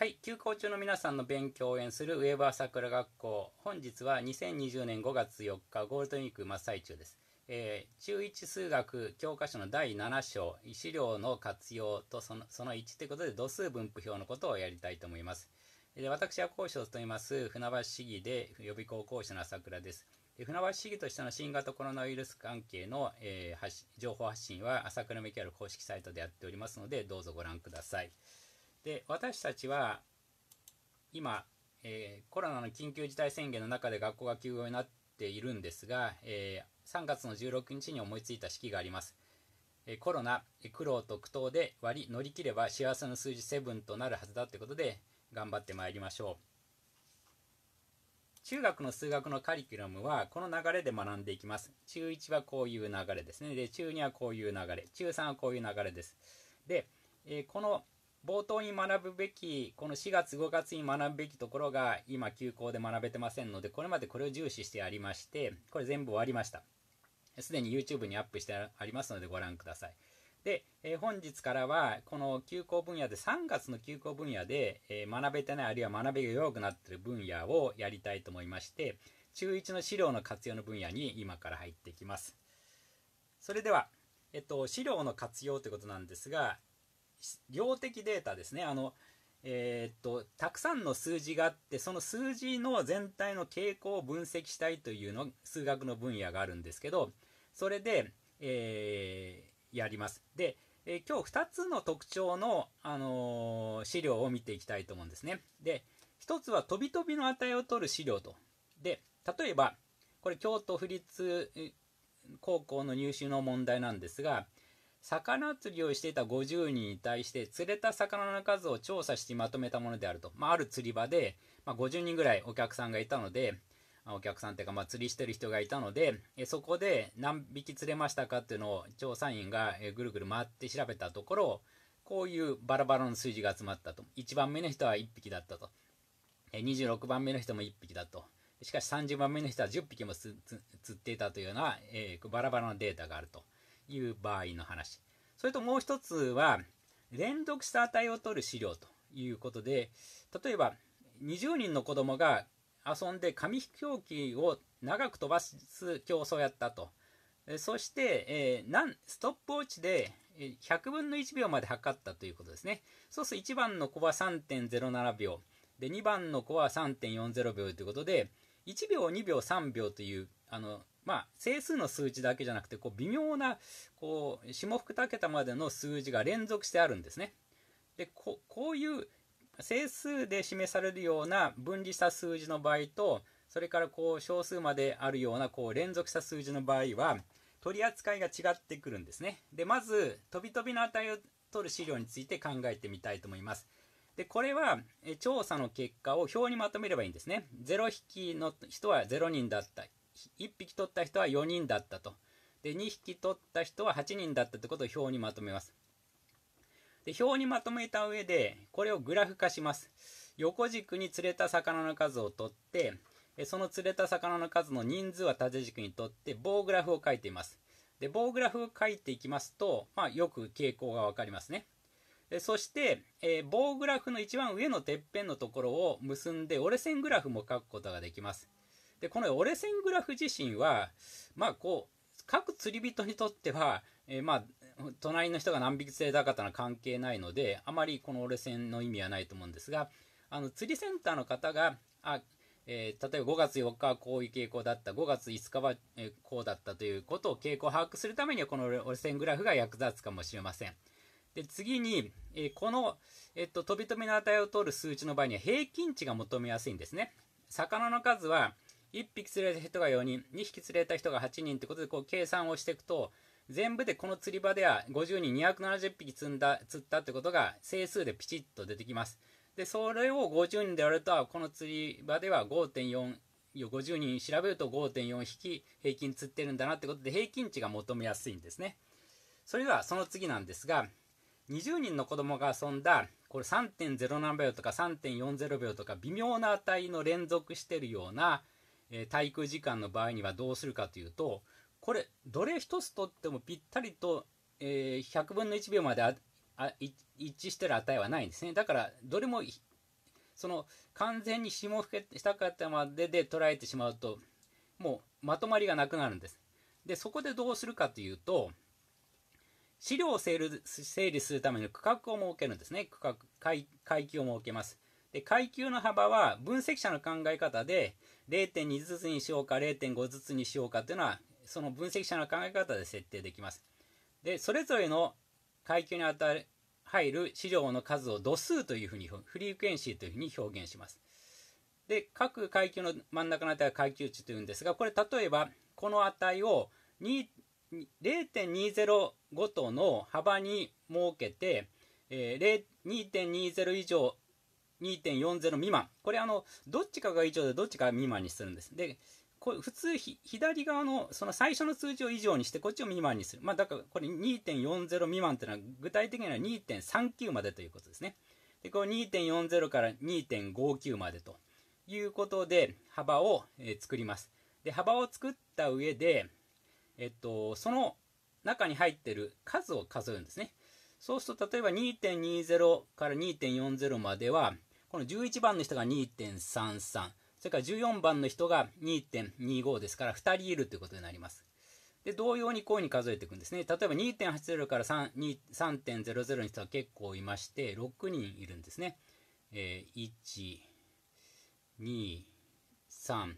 はい、休校中の皆さんの勉強を応援するウェーブ朝倉学校、本日は2020年5月4日、ゴールデンウィーク真っ最中です。えー、中1数学教科書の第7章、資料の活用とそのその1ということで、度数分布表のことをやりたいと思います。で私は講師を務めます船橋市議で予備校講師の朝倉です。で船橋市議としての新型コロナウイルス関係の、えー、情報発信は朝倉メキャル公式サイトでやっておりますので、どうぞご覧ください。で私たちは今、えー、コロナの緊急事態宣言の中で学校が休業になっているんですが、えー、3月の16日に思いついた式があります、えー、コロナ苦労と苦闘で割り乗り切れば幸せの数字7となるはずだということで頑張ってまいりましょう中学の数学のカリキュラムはこの流れで学んでいきます中1はこういう流れですねで中2はこういう流れ中3はこういう流れですで、えこの冒頭に学ぶべきこの4月5月に学ぶべきところが今休校で学べてませんのでこれまでこれを重視してありましてこれ全部終わりましたすでに YouTube にアップしてありますのでご覧くださいで、えー、本日からはこの休校分野で3月の休校分野で、えー、学べてないあるいは学びが弱くなっている分野をやりたいと思いまして中1の資料の活用の分野に今から入っていきますそれでは、えっと、資料の活用ということなんですが量的データですねあの、えー、っとたくさんの数字があってその数字の全体の傾向を分析したいというの数学の分野があるんですけどそれで、えー、やりますで、え今日2つの特徴の、あの資料を見ていきたいと思うんですねで1つは飛び飛びの値を取る資料とで例えばこれ京都府立高校の入試の問題なんですが魚釣りをしていた50人に対して釣れた魚の数を調査してまとめたものであると、まあ、ある釣り場で、まあ、50人ぐらいお客さんがいたのでお客さんというか、まあ、釣りしてる人がいたのでそこで何匹釣れましたかっていうのを調査員がぐるぐる回って調べたところこういうバラバラの数字が集まったと1番目の人は1匹だったと26番目の人も1匹だとしかし30番目の人は10匹も釣っていたというような、えー、バラバラのデータがあるという場合の話それともう一つは連続した値を取る資料ということで例えば20人の子供が遊んで紙飛行機を長く飛ばす競争をやったとそして、えー、ストップウォッチで100分の1秒まで測ったということですねそうすると1番の子は3.07秒で2番の子は3.40秒ということで1秒2秒3秒というあのまあ、整数の数値だけじゃなくて、こう、微妙な、こう、下福た桁までの数字が連続してあるんですね。で、こういう整数で示されるような分離した数字の場合と、それからこう、小数まであるような、こう、連続した数字の場合は、取り扱いが違ってくるんですね。で、まず、とびとびの値を取る資料について考えてみたいと思います。で、これは、え調査の結果を表にまとめればいいんですね。0匹の人は0人だった。1匹取った人は4人だったと。で、2匹取った人は8人だったってことを表にまとめます。で、表にまとめた上で、これをグラフ化します。横軸に釣れた魚の数を取って、その釣れた魚の数の人数は縦軸にとって、棒グラフを書いています。で、棒グラフを書いていきますと、まあ、よく傾向が分かりますね。そして、えー、棒グラフの一番上のてっぺんのところを結んで折れ線グラフも書くことができます。でこの折れ線グラフ自身はまあこう各釣り人にとっては、えー、まあ隣の人が何匹釣れたかというのは関係ないのであまりこの折れ線の意味はないと思うんですがあの釣りセンターの方があ、えー、例えば5月4日はこういう傾向だった5月5日は、こうだったということを傾向を把握するためにはこの折れ線グラフが役立つかもしれません。で次に、えー、この、えっと、飛び止めの値を取る数値の場合には平均値が求めやすいんですね。魚の数は、1匹釣れた人が4人2匹釣れた人が8人ってことでこう計算をしていくと全部でこの釣り場では50人270匹釣んだ釣ったってことが整数でピチッと出てきますでそれを50人で割るとこの釣り場では5.4 50人調べると5.4匹平均釣ってるんだなってことで平均値が求めやすいんですねそれではその次なんですが20人の子供が遊んだこれ3.07秒とか3.40秒とか微妙な値の連続してるようなえー、滞空時間の場合にはどうするかというとこれどれ一つとってもぴったりと、えー、100分の1秒まで一致してる値はないんですねだからどれもその完全に下っ方までで捉えてしまうともうまとまりがなくなるんですでそこでどうするかというと資料を整理するための区画を設けるんですね区画階級を設けますで階級の幅は分析者の考え方で0.2ずつにしようか0.5ずつにしようかというのはその分析者の考え方で設定できますでそれぞれの階級にあたる入る資料の数を度数というふうにフリークエンシーというふうに表現しますで各階級の真ん中の値は階級値というんですがこれ例えばこの値を0.20ごとの幅に設けて、えー、2.20以上2.40未満これあのどっちかが以上でどっちか未満にするんですでこ普通左側のその最初の数字を以上にしてこっちを未満にするまあだからこれ2.40未満ていうのは具体的には2.39までということですねでこの2.40から2.59までということで幅を、えー、作りますで幅を作った上でえっとその中に入ってる数を数えるんですねそうすると例えば2.20から2.40まではこの11番の人が2.33それから14番の人が2.25ですから2人いるということになりますで同様にこういうふうに数えていくんですね例えば2.80から3.00の人は結構いまして6人いるんですね、えー、12345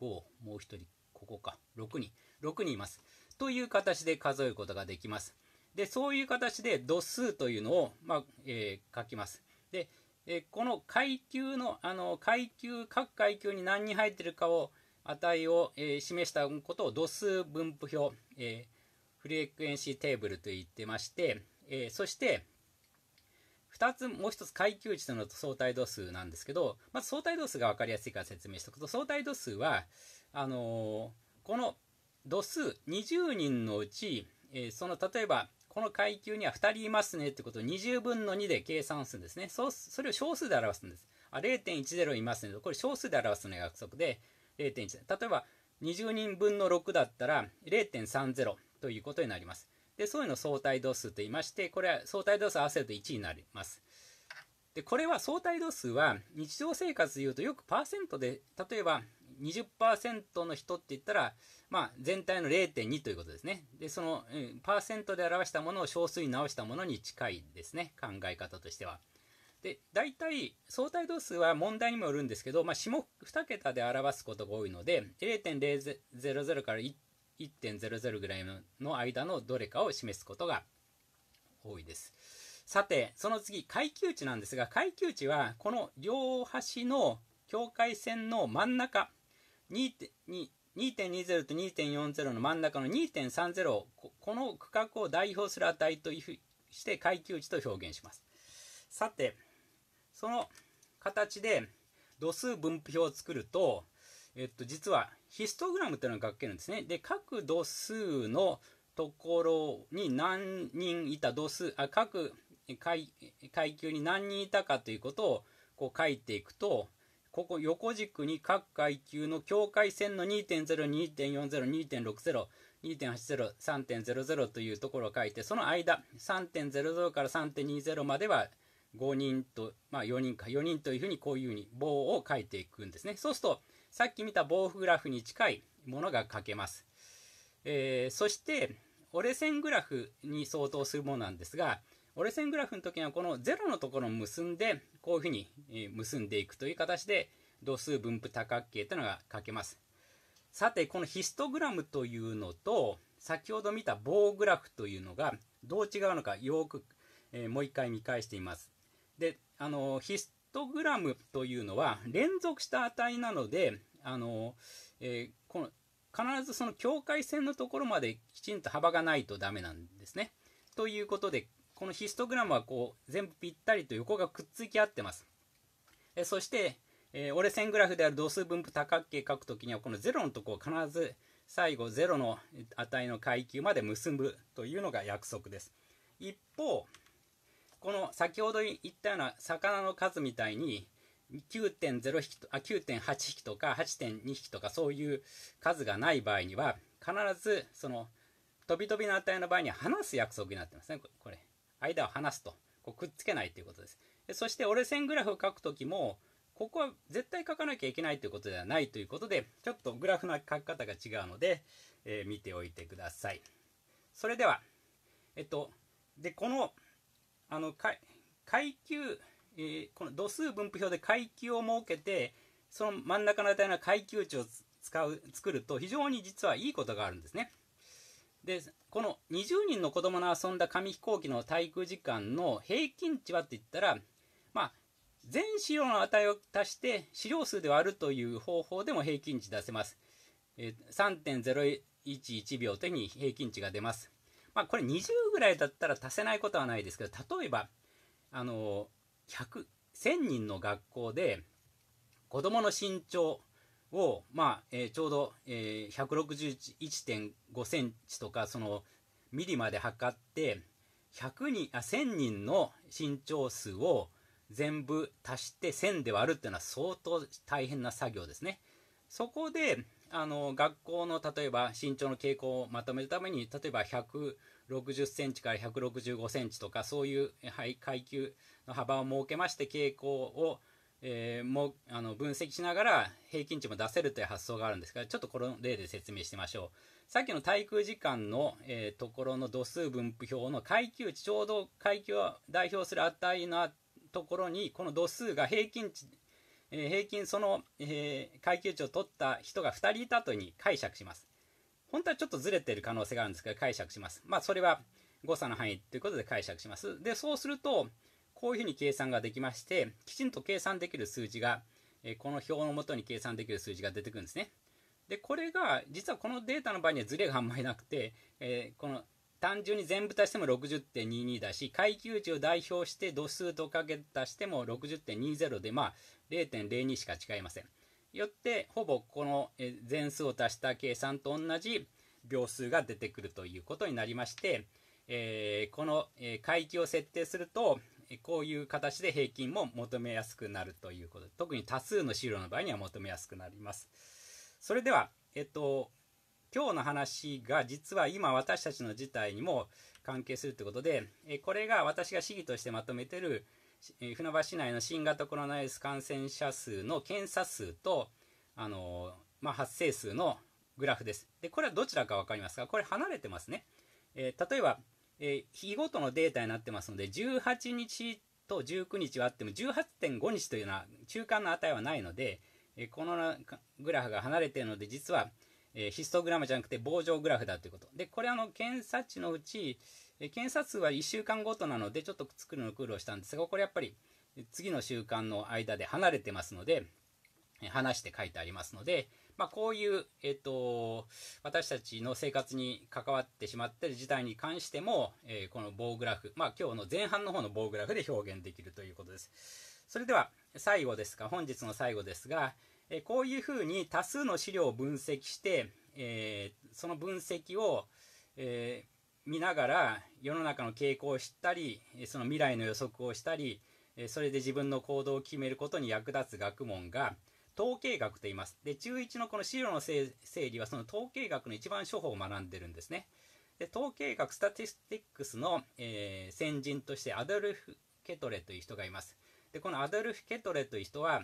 もう1人ここか6人6人いますという形で数えることができますでそういう形で度数というのを、まあ、えー、書きますで、えこの階級のあの階級各階級に何に入ってるかを値を、えー、示したことを度数分布表、えー、フレクエンシーテーブルと言ってまして、えー、そして2つもう1つ階級値との相対度数なんですけどまず相対度数が分かりやすいから説明しておくと相対度数はあのこの度数20人のうち、えその例えばこの階級には2人いますねってことを20分の2で計算するんですね。そうそれを小数で表すんです。あ、0.10いますねと、これ小数で表すのが約束で、0.1。例えば、20人分の6だったら0.30ということになります。で、そういうのを相対度数と言いまして、これは相対度数合わせると1になります。で、これは相対度数は日常生活でいうとよくパーセントで、例えば20%の人って言ったら、まあ、全体の0.2ということですね。で、その、うん、パーセントで表したものを小数に直したものに近いですね。考え方としては。で、大体、相対度数は問題にもよるんですけど、まあ、下2桁で表すことが多いので、0.000から1.00ぐらいの間のどれかを示すことが多いです。さて、その次、階級値なんですが、階級値は、この両端の境界線の真ん中、2.20と2.40の真ん中の2.30をこの区画を代表する値として階級値と表現しますさてその形で度数分布表を作ると、えっと、実はヒストグラムというのが書けるんですねで各度数のところに何人いた度数あ各階階級に何人いたかということをこう書いていくとここ横軸に各階級の境界線の2.0、2.40、2.60、2.80、3.00というところを書いて、その間、3.00から3.20までは5人と、まあ4人か、4人というふうにこういうふうに棒を書いていくんですね。そうすると、さっき見た棒グラフに近いものが書けます。えー、そして、折れ線グラフに相当するものなんですが、折れ線グラフの時にはこの0のところを結んでこういうふうに結んでいくという形で度数分布多角形というのが書けますさてこのヒストグラムというのと先ほど見た棒グラフというのがどう違うのかよく、えー、もう一回見返していますであのヒストグラムというのは連続した値なのであの、えー、この必ずその境界線のところまできちんと幅がないとダメなんですねということでこのヒストグラムはこう全部ぴったりと横がくっつき合ってます。えそして、えー、折れ線グラフである度数分布多角形書くときにはこの0のとこを必ず最後0の値の階級まで結ぶというのが約束です。一方この先ほど言ったような魚の数みたいに9.0匹とあ9.8匹とか8.2匹とかそういう数がない場合には必ずその飛び飛びの値の場合には離す約束になってますねこれ。間を離すとこうくっつけないということですでそして折れ線グラフを書く時もここは絶対書かなきゃいけないということではないということでちょっとグラフの書き方が違うので、えー、見ておいてくださいそれではえっとでこのあの階級、えー、この度数分布表で階級を設けてその真ん中の値の階級値を使う作ると非常に実はいいことがあるんですねでこの20人の子供の遊んだ紙飛行機の滞空時間の平均値はって言ったら、まあ、全資料の値を足して資料数で割るという方法でも平均値出せます。え3.011秒というに平均値が出ます。まあ、これ20ぐらいだったら足せないことはないですけど、例えば、あの100、1000人の学校で子供の身長を、まあえー、ちょうど、えー、161.5センチとかそのミリまで測って100人あ1000人の身長数を全部足して1000で割るっていうのは相当大変な作業ですね。そこであの学校の例えば身長の傾向をまとめるために例えば160センチから165センチとかそういう、はい、階級の幅を設けまして傾向をえー、もあの分析しながら平均値も出せるという発想があるんですがちょっとこの例で説明してみましょうさっきの滞空時間の、えー、ところの度数分布表の階級値ちょうど階級を代表する値のところにこの度数が平均値、えー、平均その、え階級値を取った人が2人いたとに解釈します本当はちょっとずれている可能性があるんですが解釈しますまあそれは誤差の範囲ということで解釈しますでそうするとこういうふうに計算ができまして、きちんと計算できる数字が、えこの表のもとに計算できる数字が出てくるんですね。で、これが、実はこのデータの場合にはズレがあんまりなくて、えー、この単純に全部足しても60.22だし、階級値を代表して度数とかけ足しても60.20で、まあ、0.02しか違いません。よって、ほぼこの全数を足した計算と同じ秒数が出てくるということになりまして、えー、この階級を設定すると、こういう形で平均も求めやすくなるということ特に多数の資料の場合には求めやすくなりますそれではえっと今日の話が実は今私たちの事態にも関係するということでこれが私が市議としてまとめてる船橋市内の新型コロナウイルス感染者数の検査数とあの、まあ、発生数のグラフですでこれはどちらか分かりますがこれ離れてますね、えー、例えばえー、日ごとのデータになってますので、18日と19日はあっても、18.5日というのは中間の値はないので、えー、このグラフが離れているので、実は、えー、ヒストグラムじゃなくて棒状グラフだということ。で、これあの、検査値のうち、え検査数は1週間ごとなので、ちょっと作るの苦労したんですが、これやっぱり、次の週間の間で離れてますので、離して書いてありますので、まあ、こういう、えっと、私たちの生活に関わってしまっている事態に関しても、えー、この棒グラフ、まあ、今日の前半の方の棒グラフで表現できるということです。それでは最後ですか、本日の最後ですが、えー、こういうふうに多数の資料を分析して、えー、その分析を、え見ながら世の中の傾向を知ったりその未来の予測をしたりそれで自分の行動を決めることに役立つ学問が統計学と言います。で、中1のこの資料の整理はその統計学の一番処方を学んでるんですね。で、統計学スタティスティックスの、えー、先人としてアドルフ・ケトレという人がいます。で、このアドルフ・ケトレという人は、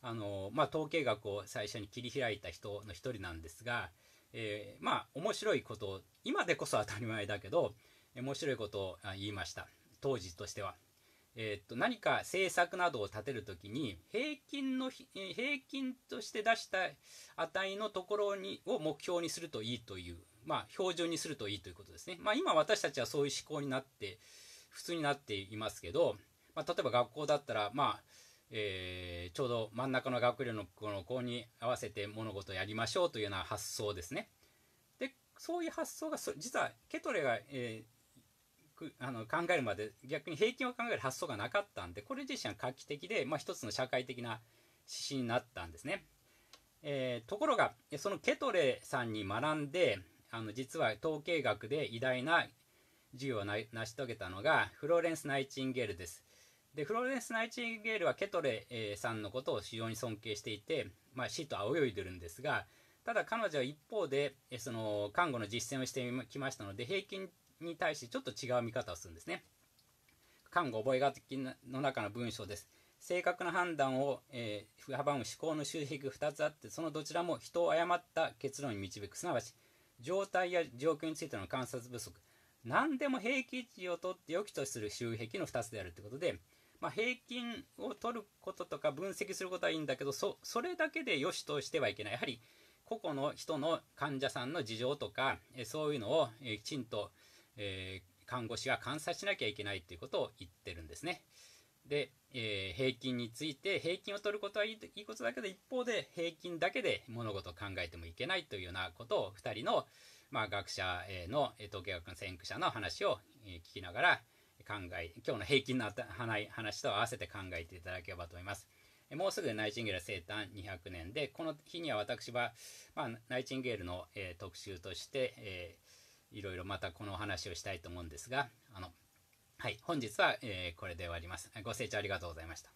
あのまあ、統計学を最初に切り開いた人の一人なんですが、えー、まあ面白いことを今でこそ当たり前だけど面白いことを言いました当時としてはえー、っと何か政策などを立てる時に平均の平均として出した値のところにを目標にするといいという、まあ、標準にするといいということですね、まあ、今私たちはそういう思考になって普通になっていますけど、まあ、例えば学校だったら、まあえー、ちょうど真ん中の学力の子の子に合わせて物事をやりましょうというような発想ですね。でそういう発想が実はケトレが、えー あの考えるまで逆に平均を考える発想がなかったんでこれ自身は画期的で、まあ、一つの社会的な指針になったんですね、えー、ところがそのケトレさんに学んであの実は統計学で偉大な授業を成し遂げたのがフローレンス・ナイチンゲールですでフローレンス・ナイチンゲールはケトレ、えー、さんのことを非常に尊敬していて、まあ、死と仰いでるんですがただ彼女は一方でその看護の実践をしてきましたので平均に対してちょっと違う見方をするんですね。看護覚書の中の文章です。正確な判断を、えー、阻む思考の周辺が2つあって、そのどちらも人を誤った結論に導く。すなわち、状態や状況についての観察不足。何でも平均値を取って良きとする周益の2つであるということで、まあ、平均を取ることとか分析することはいいんだけどそそれだけで良しとしてはいけないやはり個々の人の患者さんの事情とかそういうのをきちんとえー、看護師が観察しなきゃいけないということを言ってるんですね。で、えー、平均について平均を取ることはいいいいことだけど一方で平均だけで物事を考えてもいけないというようなことを2人の、まあ、学者の統計学の先駆者の話を聞きながら考え今日の平均の話と合わせて考えていただければと思います。もうすぐナイチンゲール生誕200年でこの日には私は、まあ、ナイチンゲールの、えー、特集として、えーいろいろまたこの話をしたいと思うんですが、あの、はい、本日は、えー、これで終わります。ご清聴ありがとうございました。